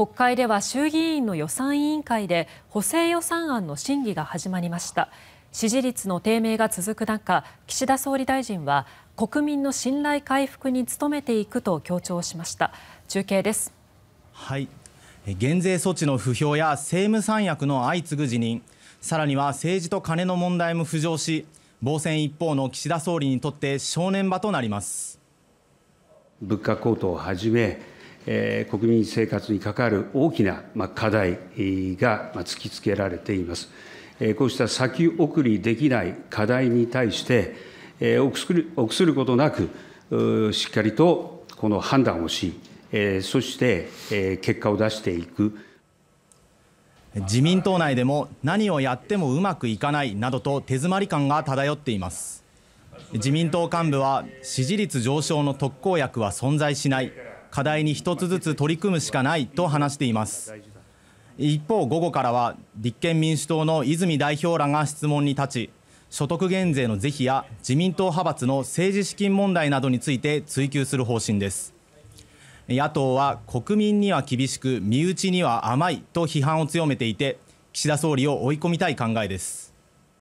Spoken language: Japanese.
国会では衆議院の予算委員会で補正予算案の審議が始まりました支持率の低迷が続く中岸田総理大臣は国民の信頼回復に努めていくと強調しました中継ですはい減税措置の不評や政務三役の相次ぐ辞任さらには政治と金の問題も浮上し防戦一方の岸田総理にとって正念場となります物価高騰をはじめ国民生活に関わる大きな課題が突きつけられています。こうした先送りできない課題に対して、臆することなく、しっかりとこの判断をし、そして結果を出していく。自民党内でも何をやってもうまくいかないなどと手詰まり感が漂っています自民党幹部は支持率上昇の特効薬は存在しない課題に一つずつ取り組むしかないと話しています一方午後からは立憲民主党の泉代表らが質問に立ち所得減税の是非や自民党派閥の政治資金問題などについて追及する方針です野党は国民には厳しく身内には甘いと批判を強めていて岸田総理を追い込みたい考えです